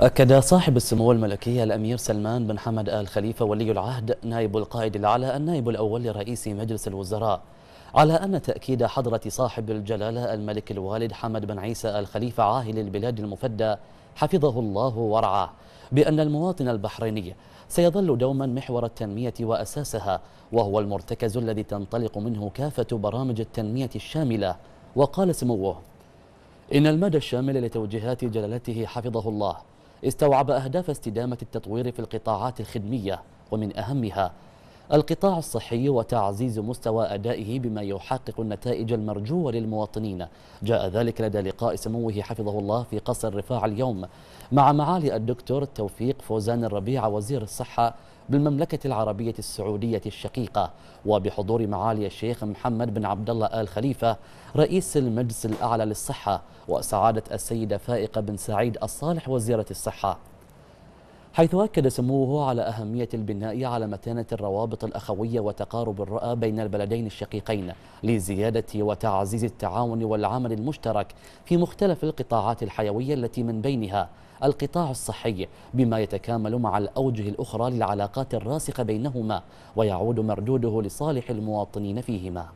أكد صاحب السمو الملكي الأمير سلمان بن حمد آل خليفة ولي العهد نائب القائد الأعلى النائب الأول لرئيس مجلس الوزراء على أن تأكيد حضرة صاحب الجلالة الملك الوالد حمد بن عيسى آل خليفة عاهل البلاد المفدى حفظه الله ورعاه بأن المواطن البحريني سيظل دوما محور التنمية وأساسها وهو المرتكز الذي تنطلق منه كافة برامج التنمية الشاملة وقال سموه إن المدى الشامل لتوجيهات جلالته حفظه الله استوعب أهداف استدامة التطوير في القطاعات الخدمية ومن أهمها القطاع الصحي وتعزيز مستوى أدائه بما يحقق النتائج المرجوة للمواطنين جاء ذلك لدى لقاء سموه حفظه الله في قصر رفاع اليوم مع معالي الدكتور توفيق فوزان الربيع وزير الصحة بالمملكة العربية السعودية الشقيقة وبحضور معالي الشيخ محمد بن عبد الله آل خليفة رئيس المجلس الأعلى للصحة وسعادة السيدة فائقة بن سعيد الصالح وزيرة الصحة حيث أكد سموه على أهمية البناء على متانة الروابط الأخوية وتقارب الرأى بين البلدين الشقيقين لزيادة وتعزيز التعاون والعمل المشترك في مختلف القطاعات الحيوية التي من بينها القطاع الصحي بما يتكامل مع الأوجه الأخرى للعلاقات الراسخة بينهما ويعود مردوده لصالح المواطنين فيهما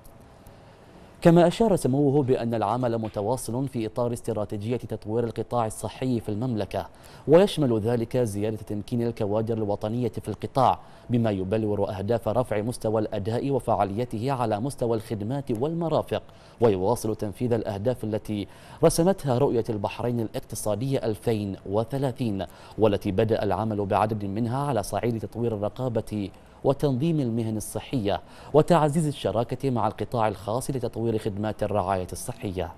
كما أشار سموه بأن العمل متواصل في إطار استراتيجية تطوير القطاع الصحي في المملكة ويشمل ذلك زيادة تمكين الكوادر الوطنية في القطاع بما يبلور أهداف رفع مستوى الأداء وفعاليته على مستوى الخدمات والمرافق ويواصل تنفيذ الأهداف التي رسمتها رؤية البحرين الاقتصادية 2030 والتي بدأ العمل بعدد منها على صعيد تطوير الرقابة وتنظيم المهن الصحية وتعزيز الشراكة مع القطاع الخاص لتطوير خدمات الرعاية الصحية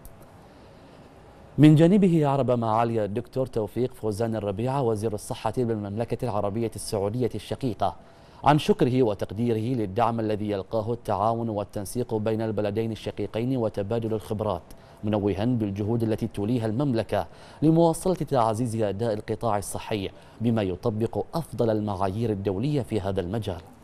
من جانبه عرب معالي الدكتور توفيق فوزان الربيعة وزير الصحة بالمملكة العربية السعودية الشقيقة عن شكره وتقديره للدعم الذي يلقاه التعاون والتنسيق بين البلدين الشقيقين وتبادل الخبرات منوها بالجهود التي توليها المملكة لمواصلة تعزيز أداء القطاع الصحي بما يطبق أفضل المعايير الدولية في هذا المجال